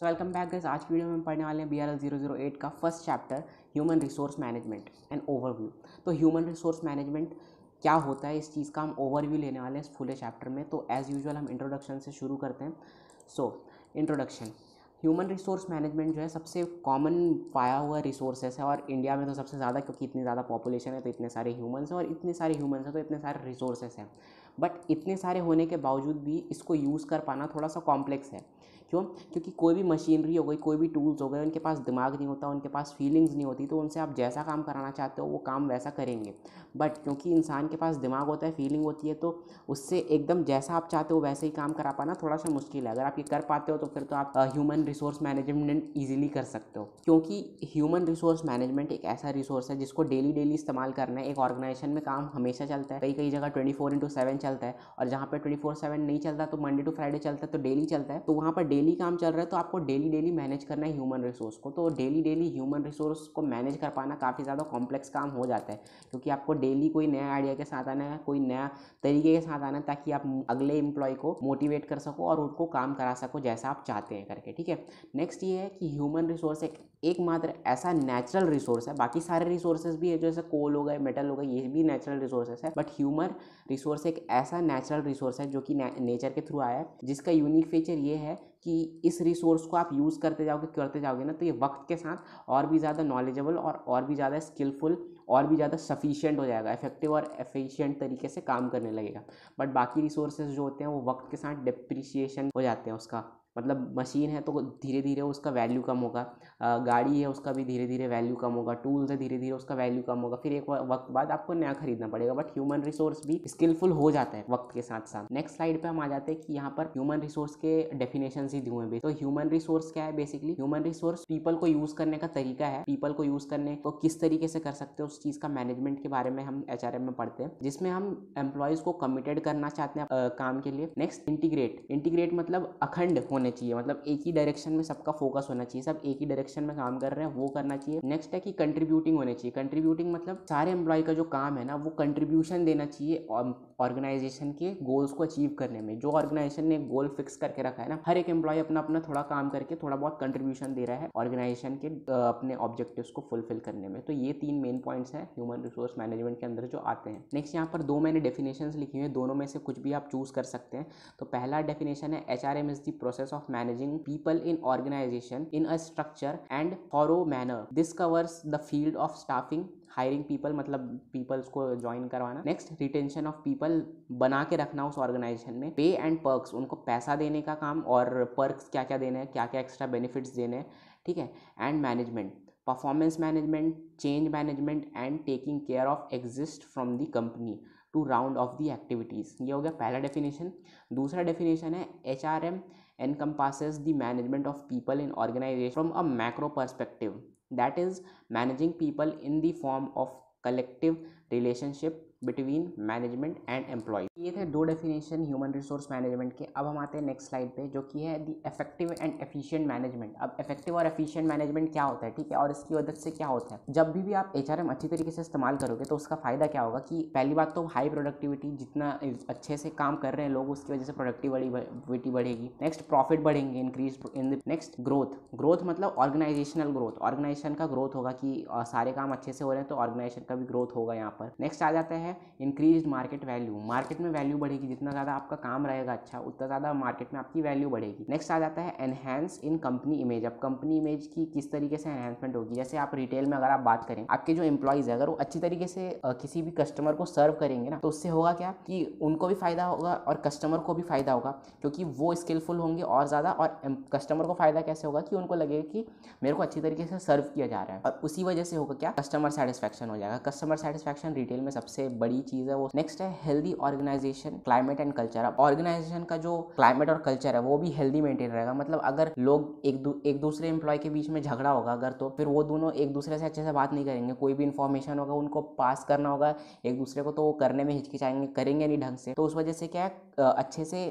so welcome back गज आज की वीडियो में पढ़ने वाले हैं B R L zero zero eight का first chapter human resource management and overview तो ह्यूमन रिसोर्स मैनेजमेंट क्या होता है इस चीज़ का हम ओवरव्यू लेने वाले हैं इस पूरे चैप्टर में तो एज़ यूजल हम इंट्रोडक्शन से शुरू करते हैं so introduction human resource management जो है सबसे कॉमन पाया हुआ रिसोर्सेस है और इंडिया में तो सबसे ज़्यादा क्योंकि इतनी ज़्यादा पॉपुलेशन है तो इतने सारे ह्यूमन्स हैं और इतने सारे ह्यूमन्स हैं तो इतने सारे रिसोर्सेस हैं बट इतने सारे होने के बावजूद भी इसको यूज़ कर पाना थोड़ा सा कॉम्प्लेक्स है क्यों क्योंकि कोई भी मशीनरी हो गई कोई भी टूल्स हो गए उनके पास दिमाग नहीं होता उनके पास फीलिंग्स नहीं होती तो उनसे आप जैसा काम कराना चाहते हो वो काम वैसा करेंगे बट क्योंकि इंसान के पास दिमाग होता है फीलिंग होती है तो उससे एकदम जैसा आप चाहते हो वैसे ही काम करा पाना थोड़ा सा मुश्किल है अगर आप ये कर पाते हो तो फिर तो आप ह्यूमन रिसोर्स मैनेजमेंट ईजिली कर सकते हो क्योंकि ह्यूमन रिसोर्स मैनेजमेंट एक ऐसा रिसोर्स है जिसको डेली डेली इस्तेमाल करना है एक ऑर्गेनाइजेशन में काम हमेशा चलता है कई कई जगह ट्वेंटी फोर इंटू सेवन चलता है और जहाँ पर ट्वेंटी फोर सेवन नहीं चलता तो मंडे टू फ्राइडे चलता है तो डेली चलता है तो वहाँ पर डेली काम चल रहा है तो आपको डेली डेली मैनेज करना है ह्यूमन रिसोर्स को तो डेली डेली ह्यूमन रिसोर्स को मैनेज कर पाना काफ़ी ज़्यादा कॉम्प्लेक्स काम हो जाता है क्योंकि आपको डेली कोई नया आइडिया के साथ आना है कोई नया तरीके के साथ आना है ताकि आप अगले एम्प्लॉय को मोटिवेट कर सको और उनको काम करा सको जैसा आप चाहते हैं करके ठीक है नेक्स्ट ये है कि ह्यूमन रिसोर्स एक एकमात्र ऐसा नेचुरल रिसोर्स है बाकी सारे रिसोर्सेज भी है जैसे कोल हो गए मेटल हो गए ये भी नेचुरल रिसोर्सेज है बट ह्यूमन रिसोर्स एक ऐसा नेचुरल रिसोर्स है जो कि नेचर के थ्रू आया है जिसका यूनिक फीचर ये है कि इस रिसोर्स को आप यूज़ करते जाओगे करते जाओगे ना तो ये वक्त के साथ और भी ज़्यादा नॉलेजेबल और और भी ज़्यादा स्किलफुल और भी ज़्यादा सफिशियंट हो जाएगा इफेक्टिव और एफिशिएंट तरीके से काम करने लगेगा बट बाकी रिसोर्सेज जो होते हैं वो वक्त के साथ डिप्रिसिएशन हो जाते हैं उसका मतलब मशीन है तो धीरे धीरे उसका वैल्यू कम होगा गाड़ी है उसका भी धीरे धीरे वैल्यू कम होगा टूल्स है धीरे धीरे उसका वैल्यू कम होगा फिर एक वक्त बाद आपको नया खरीदना पड़ेगा बट ह्यूमन रिसोर्स भी स्किलफुल हो जाता है वक्त के साथ साथ नेक्स्ट स्लाइड पे हम आ जाते हैं कि यहाँ पर ह्यूमन रिसोर्स के डेफिनेशन ही दिए हुए तो ह्यूमन रिसोर्स क्या है बेसिकली ह्यूमन रिसोर्स पीपल को यूज करने का तरीका है पीपल को यूज करने को किस तरीके से कर सकते हैं उस चीज़ का मैनेजमेंट के बारे में हम एच में पढ़ते हैं जिसमें हम एम्प्लॉयज़ को कमिटेड करना चाहते हैं काम के लिए नेक्स्ट इंटीग्रेट इंटीग्रेट मतलब अखंड होने चाहिए मतलब एक ही डायरेक्शन में सबका फोकस होना चाहिए सब एक ही डायरेक्शन में काम कर रहे हैं वो करना चाहिए नेक्स्ट है कि कंट्रीब्यूटिंग होने चाहिए कंट्रीब्यूटिंग मतलब सारे एम्प्लॉय का जो काम है ना वो कंट्रीब्यूशन देना चाहिए ऑर्गेनाइजेशन के गोल्स को अचीव करने में जो ऑर्गेनाइजेशन ने गोल फिक्स करके रखा है ना हर एक एम्प्लॉय अपना अपना थोड़ा काम करके थोड़ा बहुत कंट्रीब्यूशन दे रहा है ऑर्गेनाइजेशन के अपने ऑब्जेक्टिव को फुलफिल करने में तो ये तीन मेन पॉइंट्स हैं ह्यूमन रिसोर्स मैनेजमेंट के अंदर जो आते हैं नेक्स्ट यहाँ पर दो मैंने डेफिनेशन लिखी हुई है दोनों में से कुछ भी आप चूज़ कर सकते हैं तो पहला डेफिनेशन है H R M is the process process of managing people in organization in a structure and thorough manner this covers the field of staffing hiring people मतलब पीपल्स को ज्वाइन करवाना नेक्स्ट रिटेंशन ऑफ पीपल बना के रखना उस organisation में पे एंड पर्क्स उनको पैसा देने का काम और पर्क्स क्या क्या देने हैं क्या क्या एक्स्ट्रा बेनिफिट्स देने हैं ठीक है and management performance management change management and taking care of exist from the company to round of the activities ये हो गया पहला डेफिनेशन दूसरा डेफिनेशन है H R M encompasses the management of people in organization from a macro perspective that is managing people in the form of collective relationship between management and employ ये थे दो definition human resource management के अब हम आते हैं next slide पे जो कि है the effective and efficient management अब इफेक्टिव और एफिशिएंट मैनेजमेंट क्या होता है ठीक है और इसकी मदद से क्या होता है जब भी भी आप एच अच्छी तरीके से इस्तेमाल करोगे तो उसका फ़ायदा क्या होगा कि पहली बात तो हाई प्रोडक्टिविटी जितना अच्छे से काम कर रहे हैं लोग उसकी वजह से प्रोडक्टिविटी बढ़ेगी नेक्स्ट प्रॉफिट बढ़ेंगे increase in the next growth growth मतलब ऑर्गेनाइजेशनल ग्रोथ ऑर्गेनाइजेशन का ग्रोथ होगा कि सारे काम अच्छे से हो रहे हैं तो ऑर्गेनाइजेशन का भी ग्रोथ होगा यहाँ पर नेक्स्ट आ जाता है है इंक्रीज मार्केट वैल्यू मार्केट में वैल्यू बढ़ेगी जितना ज़्यादा आपका काम रहेगा अच्छा उतना ज़्यादा मार्केट में आपकी वैल्यू बढ़ेगी नेक्स्ट आ जाता है एनहेंस इन कंपनी इमेज अब कंपनी इमेज की किस तरीके से एनहेंसमेंट होगी जैसे आप रिटेल में अगर आप बात करें आपके जो एम्प्लॉयज़ है अगर वो अच्छी तरीके से किसी भी कस्टमर को सर्व करेंगे ना तो उससे होगा क्या कि उनको भी फ़ायदा होगा और कस्टमर को भी फ़ायदा होगा क्योंकि वो स्किलफुल होंगे और ज़्यादा और कस्टमर को फ़ायदा कैसे होगा कि उनको लगेगा कि मेरे को अच्छी तरीके से सर्व किया जा रहा है और उसी वजह से होगा क्या कस्टमर सेटिस्फैक्शन हो जाएगा कस्टमर सेटिस्फेक्शन रिटेल में सबसे बड़ी चीज़ है वो नेक्स्ट है healthy organisation climate and culture अब ऑर्गेनाइजेशन का जो क्लाइमेट और कल्चर है वो भी हेल्दी मेंटेन रहेगा मतलब अगर लोग एक दू, एक दूसरे एम्प्लॉय के बीच में झगड़ा होगा अगर तो फिर वो दोनों एक दूसरे से अच्छे से बात नहीं करेंगे कोई भी इन्फॉर्मेशन होगा उनको पास करना होगा एक दूसरे को तो वो करने में हिचकिचाएंगे करेंगे नहीं ढंग से तो उस वजह से क्या है अच्छे से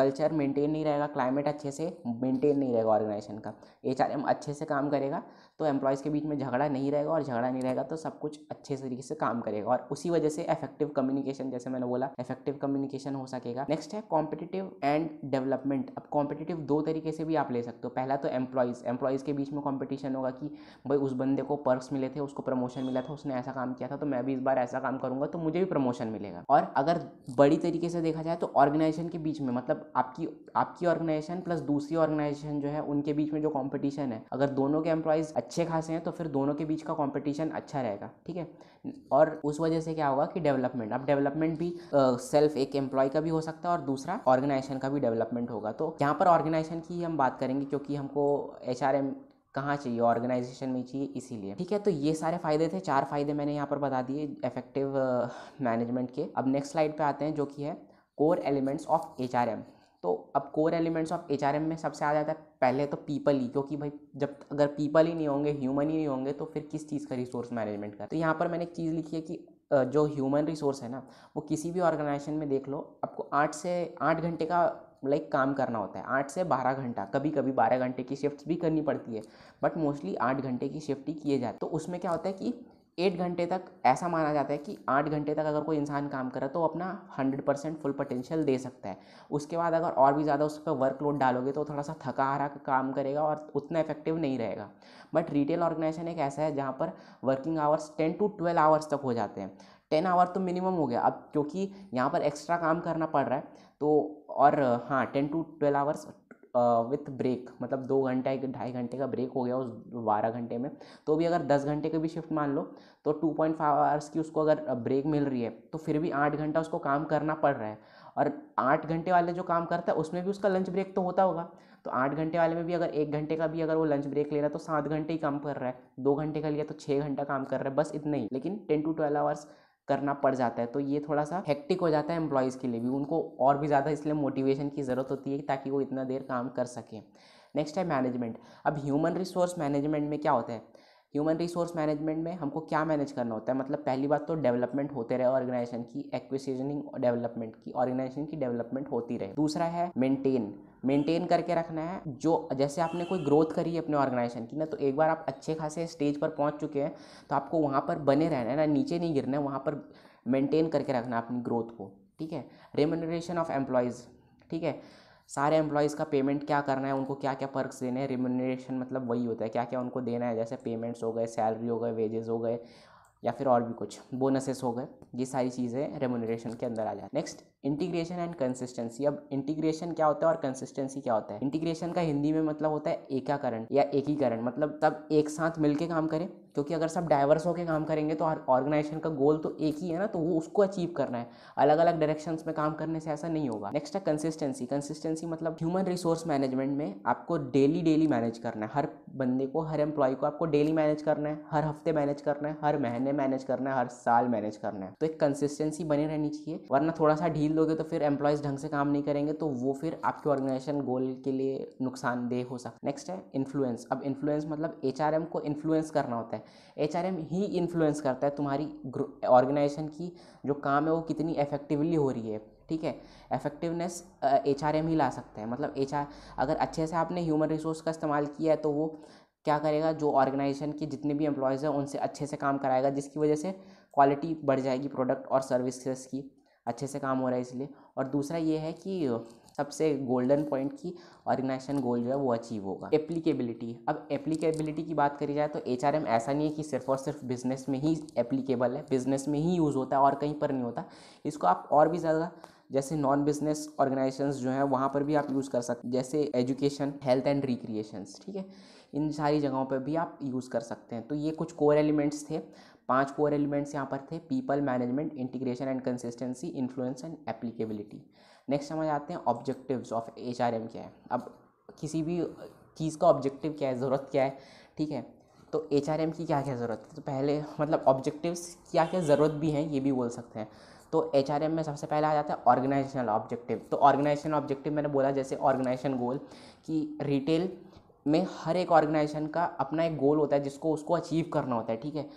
कल्चर मेंटेन नहीं रहेगा क्लाइमेट अच्छे से मेंटेन नहीं रहेगा ऑर्गेनाइजेशन का एच अच्छे से काम करेगा तो एम्प्लॉयज़ के बीच में झगड़ा नहीं रहेगा और झगड़ा नहीं रहेगा तो सब कुछ अच्छे तरीके से काम करेगा और उसी वजह से इफेक्टिव कम्युनिकेशन जैसे मैंने बोला इफेक्टिव कम्युनिकेशन हो सकेगा नेक्स्ट है कॉम्पिटेटिव एंड डेवलपमेंट अब कॉम्पिटेटिव दो तरीके से भी आप ले सकते हो पहला तो एम्प्लॉयज़ एम्प्लॉयज़ के बीच में कॉम्पिटिशन होगा कि भाई उस बंदे को पर्स मिले थे उसको प्रमोशन मिला था उसने ऐसा काम किया था तो मैं भी इस बार ऐसा काम करूँगा तो मुझे भी प्रमोशन मिलेगा और अगर बड़ी तरीके से देखा जाए तो ऑर्गेनाइजेशन के बीच में मतलब आपकी आपकी ऑर्गेनाइजेशन प्लस दूसरी ऑर्गेनाइजेशन जो है उनके बीच में जो कॉम्पिटिशन है अगर दोनों के एम्प्लॉयज़ अच्छे खासे हैं तो फिर दोनों के बीच का कंपटीशन अच्छा रहेगा ठीक है और उस वजह से क्या होगा कि डेवलपमेंट अब डेवलपमेंट भी सेल्फ एक एम्प्लॉय का भी हो सकता है और दूसरा ऑर्गेनाइजेशन का भी डेवलपमेंट होगा तो यहाँ पर ऑर्गेनाइजेशन की हम बात करेंगे क्योंकि हमको एच कहाँ चाहिए ऑर्गेनाइजेशन में चाहिए इसीलिए ठीक है तो ये सारे फायदे थे चार फायदे मैंने यहाँ पर बता दिए इफेक्टिव मैनेजमेंट के अब नेक्स्ट स्लाइड पे आते हैं जो कि है कोर एलिमेंट्स ऑफ एच तो अब कोर एलिमेंट्स ऑफ एच में सबसे आ जाता है पहले तो पीपल ही क्योंकि भाई जब अगर पीपल ही नहीं होंगे ह्यूमन ही नहीं होंगे तो फिर किस चीज़ का रिसोर्स मैनेजमेंट कर तो यहाँ पर मैंने एक चीज़ लिखी है कि जो ह्यूमन रिसोर्स है ना वो किसी भी ऑर्गेनाइजेशन में देख लो आपको आठ से आठ घंटे का लाइक काम करना होता है आठ से बारह घंटा कभी कभी बारह घंटे की शिफ्ट भी करनी पड़ती है बट मोस्टली आठ घंटे की शिफ्ट ही किए जाते तो उसमें क्या होता है कि एट घंटे तक ऐसा माना जाता है कि आठ घंटे तक अगर कोई इंसान काम करे तो अपना हंड्रेड परसेंट फुल पोटेंशियल दे सकता है उसके बाद अगर और भी ज़्यादा उस पर वर्कलोड डालोगे तो थोड़ा सा थका हारा काम करेगा और उतना इफेक्टिव नहीं रहेगा बट रिटेल ऑर्गेनाइजेशन एक ऐसा है जहाँ पर working hours ten to twelve hours तक हो जाते हैं टेन आवर तो मिनिमम हो गया अब क्योंकि यहाँ पर एक्स्ट्रा काम करना पड़ रहा है तो और हाँ ten to twelve hours with break मतलब दो घंटा एक ढाई घंटे का ब्रेक हो गया उस बारह घंटे में तो भी अगर दस घंटे का भी शिफ्ट मान लो तो टू पॉइंट फाइव आवर्स की उसको अगर ब्रेक मिल रही है तो फिर भी आठ घंटा उसको काम करना पड़ रहा है और आठ घंटे वाले जो काम करता है उसमें भी उसका लंच ब्रेक तो होता होगा तो आठ घंटे वाले में भी अगर एक घंटे का भी अगर वो लंच ब्रेक ले रहा है तो सात घंटे ही काम कर रहा है दो घंटे का लिया तो छः घंटा काम कर रहा है बस इतना ही लेकिन टेन टू ट्वेल्व आवर्स करना पड़ जाता है तो ये थोड़ा सा हेक्टिक हो जाता है एम्प्लॉयज़ के लिए भी उनको और भी ज़्यादा इसलिए मोटिवेशन की ज़रूरत होती है ताकि वो इतना देर काम कर सकें नेक्स्ट है मैनेजमेंट अब ह्यूमन रिसोर्स मैनेजमेंट में क्या होता है ह्यूमन रिसोर्स मैनेजमेंट में हमको क्या मैनेज करना होता है मतलब पहली बात तो डेवलपमेंट होते रहे ऑर्गेनाइजेशन की एक्विजिशनिंग डेवलपमेंट की ऑर्गेनाइजेशन की डेवलपमेंट होती रहे दूसरा है मेंटेन मेंटेन करके रखना है जो जैसे आपने कोई ग्रोथ करी है अपने ऑर्गेनाइजेशन की ना तो एक बार आप अच्छे खासे स्टेज पर पहुंच चुके हैं तो आपको वहाँ पर बने रहना है ना नीचे नहीं गिरना है वहाँ पर मेंटेन करके रखना है अपनी ग्रोथ को ठीक है रेमोनरेशन ऑफ एम्प्लॉयज़ ठीक है सारे एम्प्लॉयज़ का पेमेंट क्या करना है उनको क्या क्या पर्क्स देने हैं रिमोनरेशन मतलब वही होता है क्या क्या उनको देना है जैसे पेमेंट्स हो गए सैलरी हो गए वेजेस हो गए या फिर और भी कुछ बोनसेस हो गए ये सारी चीज़ें रेमोनरेशन के अंदर आ जाए नेक्स्ट इंटीग्रेशन एंड कंसिस्टेंसी अब इंटीग्रेशन क्या होता है और कंसिस्टेंसी क्या होता है इंटीग्रेशन का हिंदी में मतलब होता है एकाकरण या एकीकरण मतलब तब एक साथ मिलके काम करें क्योंकि अगर सब डाइवर्स होकर काम करेंगे तो ऑर्गेनाइजेशन का गोल तो एक ही है ना तो वो उसको अचीव करना है अलग अलग डायरेक्शंस में काम करने से ऐसा नहीं होगा नेक्स्ट है कंसिस्टेंसी कंसिस्टेंसी मतलब ह्यूमन रिसोर्स मैनेजमेंट में आपको डेली डेली मैनेज करना है हर बंदे को हर एम्प्लॉय को आपको डेली मैनेज करना है हर हफ्ते मैनेज करना है हर महीने मैनेज करना है हर साल मैनेज करना है तो एक कंसिस्टेंसी बनी रहनी चाहिए वरना थोड़ा सा ढील नहीं लोगे तो फिर एम्प्लॉयज़ ढंग से काम नहीं करेंगे तो वो फिर आपके ऑर्गेनाइजेशन गोल के लिए नुकसानदेह हो सकता है नेक्स्ट है इन्फ्लुएंस अब इन्फ्लुएंस मतलब एच को इन्फ्लुएंस करना होता है एच ही इन्फ्लुएंस करता है तुम्हारी ऑर्गेनाइजेशन की जो काम है वो कितनी इफेक्टिवली हो रही है ठीक है इफेक्टिवनेस एच ही ला सकता है मतलब एच अगर अच्छे से आपने ह्यूमन रिसोर्स का इस्तेमाल किया है तो वो क्या करेगा जो ऑर्गेनाइजेशन के जितने भी एम्प्लॉयज़ हैं उनसे अच्छे से काम कराएगा जिसकी वजह से क्वालिटी बढ़ जाएगी प्रोडक्ट और सर्विसेज की अच्छे से काम हो रहा है इसलिए और दूसरा ये है कि सबसे गोल्डन पॉइंट की ऑर्गेनाइजेशन गोल जो है वो अचीव होगा एप्लीकेबिलिटी अब एप्लीकेबिलिटी की बात करी जाए तो एच ऐसा नहीं है कि सिर्फ और सिर्फ बिजनेस में ही एप्लीकेबल है बिजनेस में ही यूज़ होता है और कहीं पर नहीं होता इसको आप और भी ज़्यादा जैसे नॉन बिजनेस ऑर्गेनाइजेशन जो हैं वहाँ पर भी आप यूज़ कर सकते जैसे एजुकेशन हेल्थ एंड रिक्रिएशंस ठीक है इन सारी जगहों पर भी आप यूज़ कर सकते हैं तो ये कुछ कोर एलिमेंट्स थे पांच कोर एलिमेंट्स यहाँ पर थे people management integration and consistency influence and applicability next हम आते हैं ऑब्जेक्टिव्स ऑफ एच क्या है अब किसी भी चीज़ का ऑब्जेक्टिव क्या है ज़रूरत क्या है ठीक है तो एच की क्या क्या ज़रूरत है तो पहले मतलब ऑब्जेक्टिव्स क्या क्या ज़रूरत भी हैं ये भी बोल सकते हैं तो एच में सबसे पहले आ जाता है ऑर्गेनाइजेशनल ऑब्जेक्टिव तो ऑर्गेनाइजेशनल ऑब्जेक्टिव मैंने बोला जैसे ऑर्गेनाइजेशन गोल कि रिटेल में हर एक ऑर्गेनाइजेशन का अपना एक गोल होता है जिसको उसको अचीव करना होता है ठीक है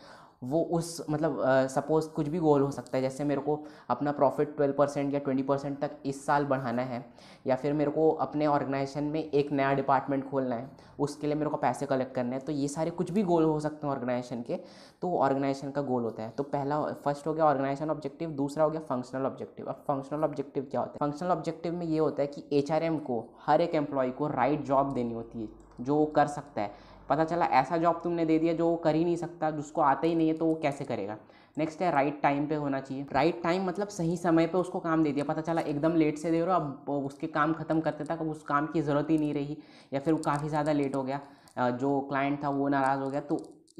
वो उस मतलब सपोज़ uh, कुछ भी गोल हो सकता है जैसे मेरे को अपना प्रॉफिट ट्वेल्व परसेंट या ट्वेंटी परसेंट तक इस साल बढ़ाना है या फिर मेरे को अपने ऑर्गेनाइजेशन में एक नया डिपार्टमेंट खोलना है उसके लिए मेरे को पैसे कलेक्ट करने हैं तो ये सारे कुछ भी गोल हो सकते हैं ऑर्गेनाइजेशन के तो ऑर्गेनाइजेशन का गोल होता है तो पहला फर्स्ट हो गया ऑर्गेनाइजेशन ऑब्जेक्टिव दूसरा हो गया फंक्शनल ऑब्जेक्टिव अब फंक्शनल ऑब्जेक्टिव क्या होता है फंक्शनल ऑब्जेक्टिव में ये होता है कि एच को हर एक एम्प्लॉय को राइट जॉब देनी होती है जो वो कर सकता है पता चला ऐसा जॉब तुमने दे दिया जो वो कर ही नहीं सकता जिसको आता ही नहीं है तो वो कैसे करेगा नेक्स्ट है राइट टाइम पे होना चाहिए राइट टाइम मतलब सही समय पे उसको काम दे दिया पता चला एकदम लेट से दे रहे हो अब उसके काम ख़त्म करते तक उस काम की ज़रूरत ही नहीं रही या फिर वो काफ़ी ज़्यादा लेट हो गया जो क्लाइंट था वो नाराज़ हो गया तो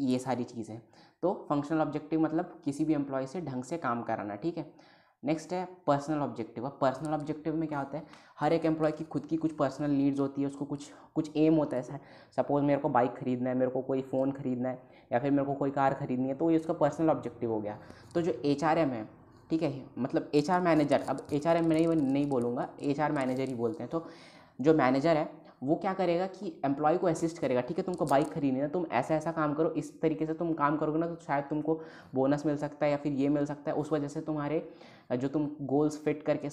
ये सारी चीज़ें तो फंक्शनल ऑब्जेक्टिव मतलब किसी भी एम्प्लॉय से ढंग से काम कराना ठीक है नेक्स्ट है पर्सनल ऑब्जेक्टिव अब पर्सनल ऑब्जेक्टिव में क्या होता है हर एक एम्प्लॉय की खुद की कुछ पर्सनल नीड्स होती है उसको कुछ कुछ एम होता है सपोज मेरे को बाइक खरीदना है मेरे को कोई फ़ोन खरीदना है या फिर मेरे को कोई कार खरीदनी है तो ये उसका पर्सनल ऑब्जेक्टिव हो गया तो जो एच है ठीक है मतलब एच मैनेजर अब एच आर एम नहीं नहीं बोलूँगा एच मैनेजर ही बोलते हैं तो जो मैनेजर है वो क्या करेगा कि एम्प्लॉय को असिस्ट करेगा ठीक है तुमको बाइक खरीदनी है तुम ऐसा ऐसा काम करो इस तरीके से तुम काम करोगे ना तो शायद तुमको बोनस मिल सकता है या फिर ये मिल सकता है उस वजह से तुम्हारे जो तुम गोल्स फिट करके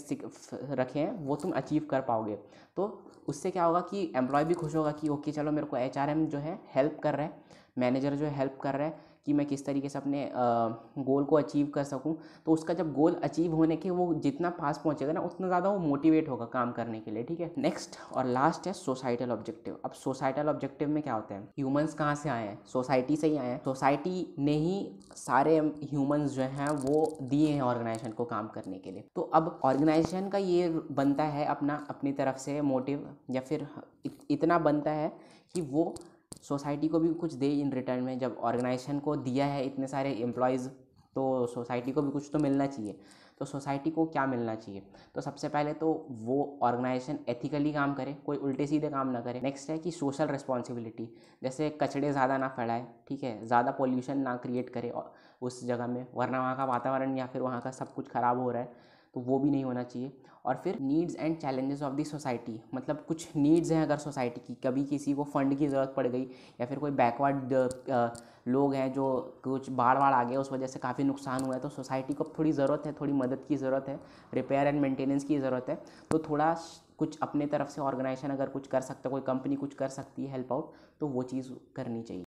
रखे हैं वो तुम अचीव कर पाओगे तो उससे क्या होगा कि एम्प्लॉय भी खुश होगा कि ओके चलो मेरे को एच जो है हेल्प कर रहा है मैनेजर जो है हेल्प कर रहा है कि मैं किस तरीके से अपने गोल को अचीव कर सकूँ तो उसका जब गोल अचीव होने के वो जितना पास पहुँचेगा ना उतना ज़्यादा वो मोटिवेट होगा काम करने के लिए ठीक है नेक्स्ट और लास्ट है सोसाइटल ऑब्जेक्टिव अब सोसाइटल ऑब्जेक्टिव में क्या होता है ह्यूमन्स कहाँ से आए हैं सोसाइटी से ही आए हैं सोसाइटी ने ही सारे ह्यूमन्स जो हैं वो दिए हैं ऑर्गेनाइजेशन को काम करने के लिए तो अब ऑर्गेनाइजेशन का ये बनता है अपना अपनी तरफ से मोटिव या फिर इतना बनता है कि वो सोसाइटी को भी कुछ दे इन रिटर्न में जब ऑर्गेनाइजेशन को दिया है इतने सारे एम्प्लॉयज़ तो सोसाइटी को भी कुछ तो मिलना चाहिए तो सोसाइटी को क्या मिलना चाहिए तो सबसे पहले तो वो ऑर्गेनाइजेशन एथिकली काम करे कोई उल्टे सीधे काम ना करे नेक्स्ट है कि सोशल रिस्पॉन्सिबिलिटी जैसे कचड़े ज़्यादा ना फैलाए ठीक है ज़्यादा पोल्यूशन ना क्रिएट करे उस जगह में वरना वहाँ का वातावरण या फिर वहाँ का सब कुछ ख़राब हो रहा है तो वो भी नहीं होना चाहिए और फिर needs and challenges of the society मतलब कुछ नीड्स हैं अगर सोसाइटी की कभी किसी को फंड की ज़रूरत पड़ गई या फिर कोई बैकवर्ड लोग हैं जो कुछ बाढ़ बाढ़ आ गया उस वजह से काफ़ी नुकसान हुआ है तो सोसाइटी को थोड़ी ज़रूरत है थोड़ी मदद की ज़रूरत है रिपेयर एंड मेंटेनेंस की ज़रूरत है तो थोड़ा कुछ अपने तरफ से ऑर्गेनाइजेशन अगर कुछ कर सकता कोई कंपनी कुछ कर सकती है हेल्प आउट तो वो चीज़ करनी चाहिए